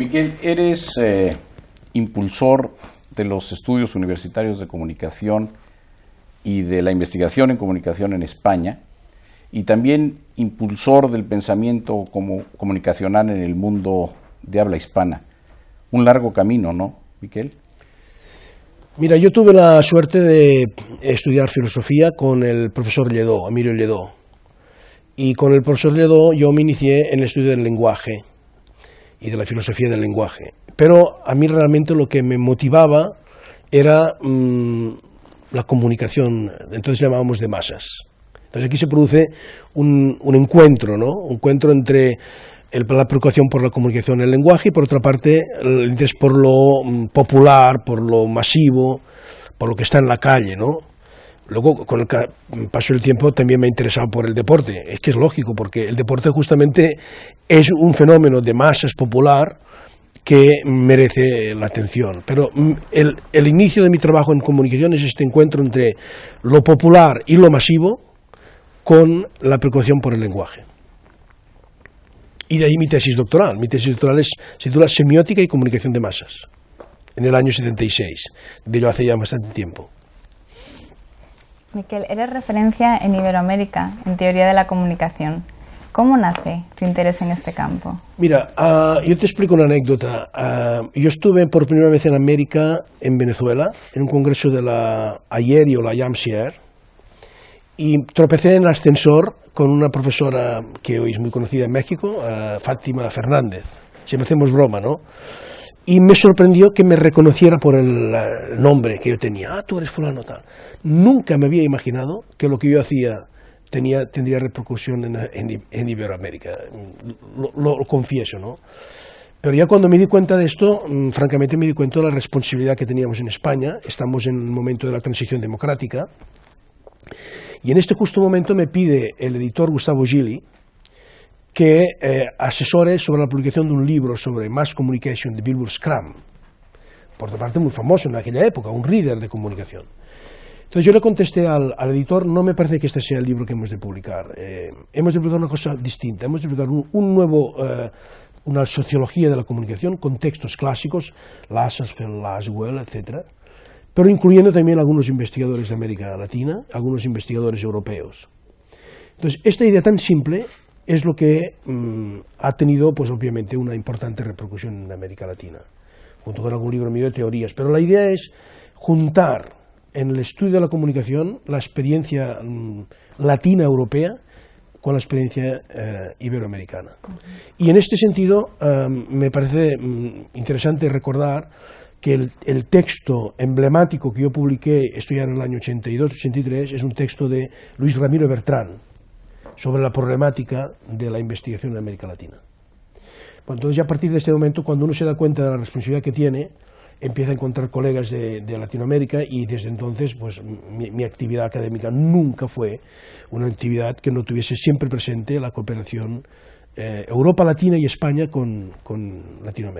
Miguel, eres eh, impulsor de los estudios universitarios de comunicación y de la investigación en comunicación en España y también impulsor del pensamiento comunicacional en el mundo de habla hispana. Un largo camino, ¿no, Miquel? Mira, yo tuve la suerte de estudiar filosofía con el profesor Lledó, Emilio Lledó. Y con el profesor Lledó yo me inicié en el estudio del lenguaje y de la filosofía del lenguaje. Pero a mí realmente lo que me motivaba era mm, la comunicación, entonces llamábamos de masas. Entonces aquí se produce un, encuentro, ¿no? Un encuentro entre la preocupación por la comunicación el lenguaje y por otra parte el interés por lo mm, popular, por lo masivo, por lo que está en la calle, ¿no? Luego, con el paso del tiempo, también me he interesado por el deporte. Es que es lógico, porque el deporte justamente es un fenómeno de masas popular que merece la atención. Pero mm, el, inicio de mi trabajo en comunicación es este encuentro entre lo popular y lo masivo con la precaución por el lenguaje. Y de ahí mi tesis doctoral. Mi tesis doctoral es, se titula Semiótica y Comunicación de Masas, en el año 76, de lo hace ya bastante tiempo. Miquel, eres referencia en Iberoamérica en teoría de la comunicación. ¿Cómo nace tu interés en este campo? Mira, ah, yo te explico una anécdota. Ah, yo estuve por primera vez en América, en Venezuela, en un congreso de la ayer o la Yamshire, y tropecé en el ascensor con una profesora que hoy es muy conocida en México, ah, Fátima Fernández. Si hacemos broma, ¿no? y me sorprendió que me reconociera por el nombre que yo tenía. Ah, tú eres fulano tal. Nunca me había imaginado que lo que yo hacía tenía, tendría repercusión en, Iberoamérica. Lo, confieso, ¿no? Pero ya cuando me di cuenta de esto, mm, francamente me di cuenta de la responsabilidad que teníamos en España. Estamos en un momento de la transición democrática. Y en este justo momento me pide el editor Gustavo Gili, que eh, asesore sobre la publicación de un libro sobre Mass Communication de Wilbur Scrum, por otra parte muy famoso en aquella época, un reader de comunicación. Entonces yo le contesté al, editor, no me parece que este sea el libro que hemos de publicar. Eh, hemos de publicar una cosa distinta, hemos de publicar un, nuevo, eh, una sociología de la comunicación con textos clásicos, Lassersfeld, Laswell, etc., pero incluyendo también algunos investigadores de América Latina, algunos investigadores europeos. Entonces, esta idea tan simple es lo que mm, ha tenido, pues obviamente, una importante repercusión en América Latina, junto con algún libro mío de teorías. Pero la idea es juntar en el estudio de la comunicación la experiencia mm, latina europea con la experiencia eh, iberoamericana. Y en este sentido, eh, me parece mm, interesante recordar que el, el, texto emblemático que yo publiqué, esto ya en el año 82-83, es un texto de Luis Ramiro Bertrán, sobre la problemática de la investigación en América Latina. Bueno, entonces ya a partir de este momento, cuando uno se da cuenta de la responsabilidad que tiene, empieza a encontrar colegas de, Latinoamérica y desde entonces pues mi, actividad académica nunca fue una actividad que no tuviese siempre presente la cooperación eh, Europa Latina y España con Latinoamérica.